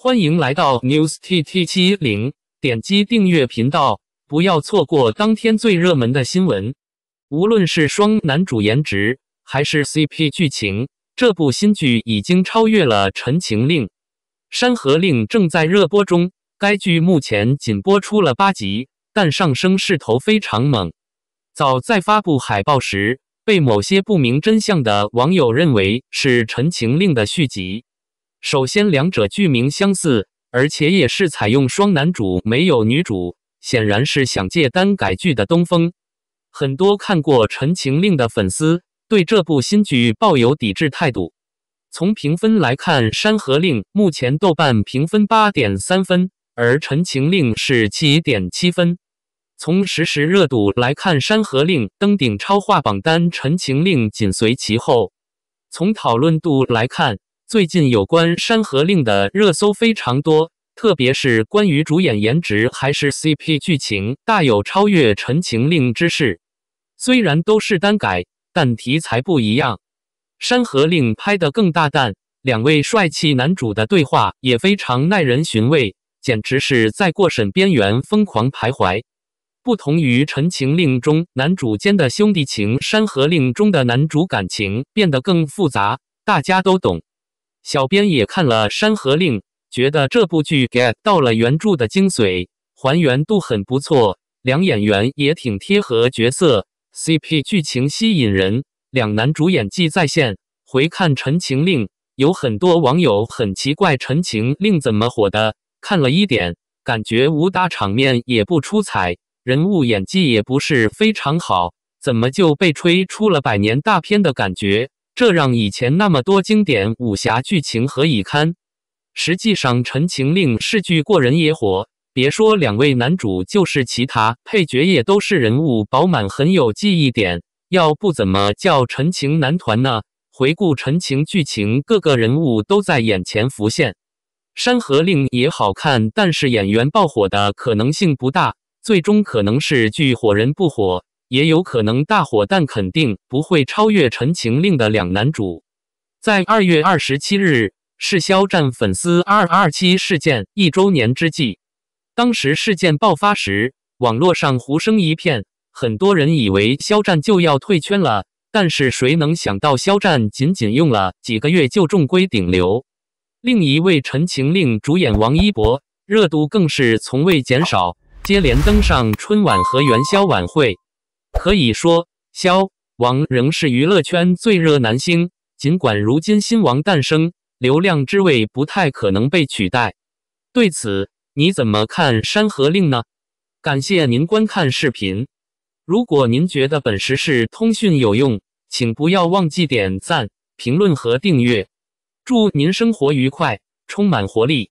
欢迎来到 News T T 七零，点击订阅频道，不要错过当天最热门的新闻。无论是双男主颜值，还是 C P 剧情，这部新剧已经超越了《陈情令》。《山河令》正在热播中，该剧目前仅播出了八集，但上升势头非常猛。早在发布海报时，被某些不明真相的网友认为是《陈情令》的续集。首先，两者剧名相似，而且也是采用双男主，没有女主，显然是想借《单改剧》的东风。很多看过《陈情令》的粉丝对这部新剧抱有抵制态度。从评分来看，《山河令》目前豆瓣评分八点三分，而《陈情令》是七点七分。从实时热度来看，《山河令》登顶超话榜单，《陈情令》紧随其后。从讨论度来看，最近有关《山河令》的热搜非常多，特别是关于主演颜值还是 CP 剧情，大有超越《陈情令》之势。虽然都是单改，但题材不一样，《山河令》拍得更大胆，两位帅气男主的对话也非常耐人寻味，简直是在过审边缘疯狂徘徊。不同于《陈情令》中男主间的兄弟情，《山河令》中的男主感情变得更复杂，大家都懂。小编也看了《山河令》，觉得这部剧 get 到了原著的精髓，还原度很不错，两演员也挺贴合角色，CP 剧情吸引人，两男主演技在线。回看《陈情令》，有很多网友很奇怪《陈情令》怎么火的，看了一点，感觉武打场面也不出彩，人物演技也不是非常好，怎么就被吹出了百年大片的感觉？这让以前那么多经典武侠剧情何以堪？实际上，《陈情令》是剧过人也火，别说两位男主，就是其他配角也都是人物饱满，很有记忆点。要不怎么叫陈情男团呢？回顾陈情剧情，各个人物都在眼前浮现。《山河令》也好看，但是演员爆火的可能性不大，最终可能是剧火人不火。也有可能大火，但肯定不会超越《陈情令》的两男主。在二月二十七日是肖战粉丝“二二七”事件一周年之际，当时事件爆发时，网络上呼声一片，很多人以为肖战就要退圈了。但是谁能想到，肖战仅仅用了几个月就重归顶流。另一位《陈情令》主演王一博，热度更是从未减少，接连登上春晚和元宵晚会。可以说，萧王仍是娱乐圈最热男星。尽管如今新王诞生，流量之位不太可能被取代。对此，你怎么看《山河令》呢？感谢您观看视频。如果您觉得本时事通讯有用，请不要忘记点赞、评论和订阅。祝您生活愉快，充满活力！